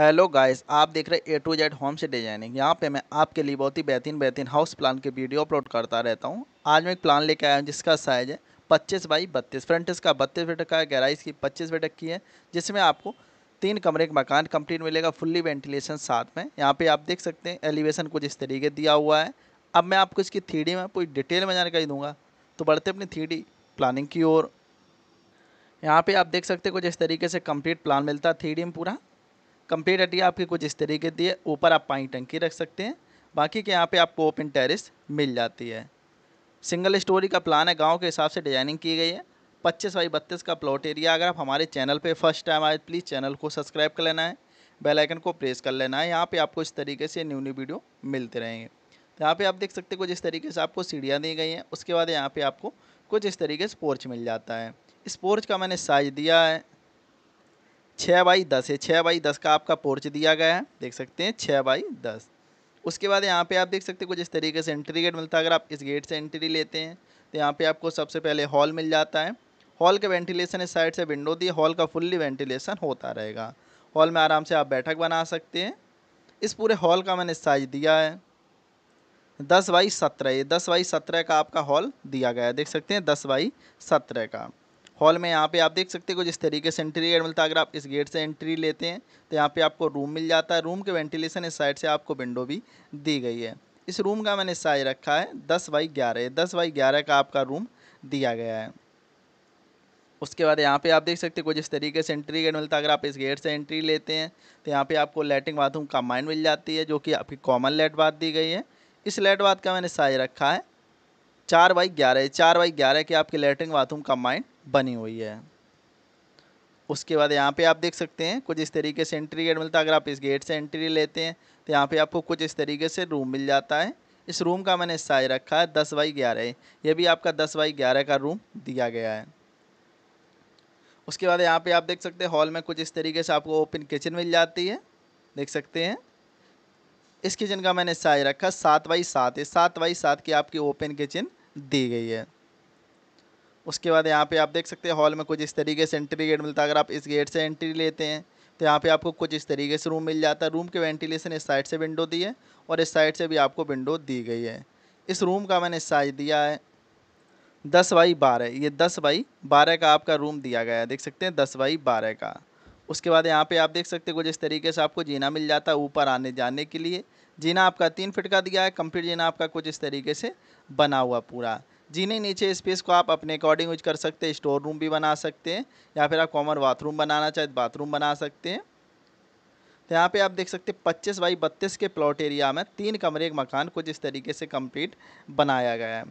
hello guys आप देख रहे ए टू जेड होम से डिजाइनिंग यहाँ पे मैं आपके लिए बहुत ही बेहतरीन बेहतरीन हाउस प्लान के वीडियो अपलोड करता रहता हूँ आज मैं एक प्लान लेके आया हूँ जिसका साइज़ है पच्चीस बाई बत्तीस फ्रंट इसका बत्तीस फीट का है गहराई इसकी पच्चीस फीट की है जिसमें आपको तीन कमरे का मकान कम्प्लीट मिलेगा फुल्ली वेंटिलेशन साथ में यहाँ पर आप देख सकते हैं एलिवेशन कुछ इस तरीके दिया हुआ है अब मैं आपको इसकी थ्री में पूरी डिटेल में जानकारी दूँगा तो बढ़ते अपनी थ्री प्लानिंग की ओर यहाँ पे आप देख सकते हैं कुछ इस तरीके से कंप्लीट प्लान मिलता है थ्री में पूरा कंप्लीट हटिया आपकी कुछ इस तरीके दी है ऊपर आप पानी टंकी रख सकते हैं बाकी के यहाँ पे आपको ओपन टेरिस मिल जाती है सिंगल स्टोरी का प्लान है गाँव के हिसाब से डिजाइनिंग की गई है पच्चीस बाई बत्तीस का प्लॉट एरिया अगर आप हमारे चैनल पे फर्स्ट टाइम आए प्लीज़ चैनल को सब्सक्राइब कर लेना है बेल आइकन को प्रेस कर लेना है यहाँ पे आपको इस तरीके से न्यू न्यू वीडियो मिलते रहेंगे तो यहाँ पर आप देख सकते हैं कुछ इस तरीके से आपको सीढ़ियाँ दी गई हैं उसके बाद यहाँ पर आपको कुछ इस तरीके से पोर्च मिल जाता है इस पोर्च का मैंने साइज दिया है छः बाई दस है छः बाई दस का आपका पोर्च दिया गया है देख सकते हैं छः बाई दस उसके बाद यहाँ पे आप देख सकते हैं कुछ इस तरीके से एंट्री गेट मिलता है अगर आप इस गेट से एंट्री लेते हैं तो यहाँ पे आपको सबसे पहले हॉल मिल जाता है हॉल का वेंटिलेशन इस साइड से विंडो दी हॉल का फुल्ली वेंटिलेशन होता रहेगा हॉल में आराम से आप बैठक बना सकते हैं इस पूरे हॉल का मैंने साइज दिया है दस बाई सत्रह ये दस बाई सत्रह का आपका हॉल दिया गया है देख सकते हैं दस बाई सत्रह का हॉल में यहाँ पे आप देख सकते हो कुछ इस तरीके से एंट्री गेट मिलता है अगर आप इस गेट से एंट्री लेते हैं तो यहाँ पे आपको रूम मिल जाता है रूम के वेंटिलेशन इस साइड से आपको विंडो भी दी गई है इस रूम का मैंने साइज रखा है दस बाई ग्यारह दस बाई ग्यारह का आपका रूम दिया गया है उसके बाद यहाँ पे आप देख सकते हो कुछ इस तरीके से एंट्री गेट मिलता है अगर आप इस गेट से एंट्री लेते हैं तो यहाँ पे आपको लेटिंग बाथरूम कम्बाइन मिल जाती है जो कि आपकी कॉमन लेट बाथ दी गई है इस लेट बाथ का मैंने साइज रखा है चार बाई ग्यारह चार बाई ग्यारह की आपकी लेटरिन बाथरूम कम्बाइंड बनी हुई है उसके बाद यहाँ पे आप देख सकते हैं कुछ इस तरीके से एंट्री गेट मिलता है अगर आप इस गेट से एंट्री लेते हैं तो यहाँ पे आपको कुछ इस तरीके से रूम मिल जाता है इस रूम का मैंने साइज रखा है दस बाई ग्यारह ये भी आपका दस बाई ग्यारह का रूम दिया गया है उसके बाद यहाँ पे आप देख सकते हैं हॉल में कुछ इस तरीके से आपको ओपन किचन मिल जाती है देख सकते हैं इस किचन का मैंने साइज रखा सात बाई सात है सात बाई सात की आपकी ओपन किचन दी गई है उसके बाद यहाँ पे आप देख सकते हैं हॉल में कुछ इस तरीके से एंट्री गेट मिलता है अगर आप इस गेट से एंट्री लेते हैं तो यहाँ पे आपको कुछ इस तरीके से रूम मिल जाता है रूम के वेंटिलेशन इस साइड से विंडो दी है और इस साइड से भी आपको विंडो दी गई है इस रूम का मैंने साइज दिया है दस बाई बारह ये दस बाई बारह का आपका रूम दिया गया है देख सकते हैं दस बाई बारह का उसके बाद यहाँ पे आप देख सकते हैं कुछ इस तरीके से आपको जीना मिल जाता है ऊपर आने जाने के लिए जीना आपका तीन फिट का दिया है कंप्लीट जीना आपका कुछ इस तरीके से बना हुआ पूरा जीने नीचे स्पेस को आप अपने अकॉर्डिंग यूज कर सकते हैं स्टोर रूम भी बना सकते हैं या फिर आप कॉमन बाथरूम बनाना चाहे बाथरूम तो बना सकते हैं तो यहाँ पे आप देख सकते हैं पच्चीस बाई बत्तीस के प्लॉट एरिया में तीन कमरे एक मकान कुछ इस तरीके से कंप्लीट बनाया गया है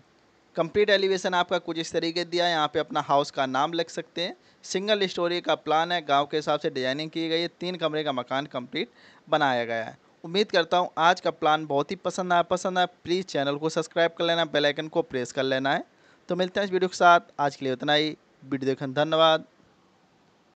कंप्लीट एलिवेशन आपका कुछ इस तरीके दिया है यहाँ पे अपना हाउस का नाम लिख सकते हैं सिंगल स्टोरी का प्लान है गांव के हिसाब से डिजाइनिंग की गई है तीन कमरे का मकान कंप्लीट बनाया गया है उम्मीद करता हूँ आज का प्लान बहुत ही पसंद आया पसंद आया प्लीज़ चैनल को सब्सक्राइब कर लेना बेल आइकन को प्रेस कर लेना है तो मिलते हैं इस वीडियो के साथ आज के लिए उतना ही वीडियो देखने धन्यवाद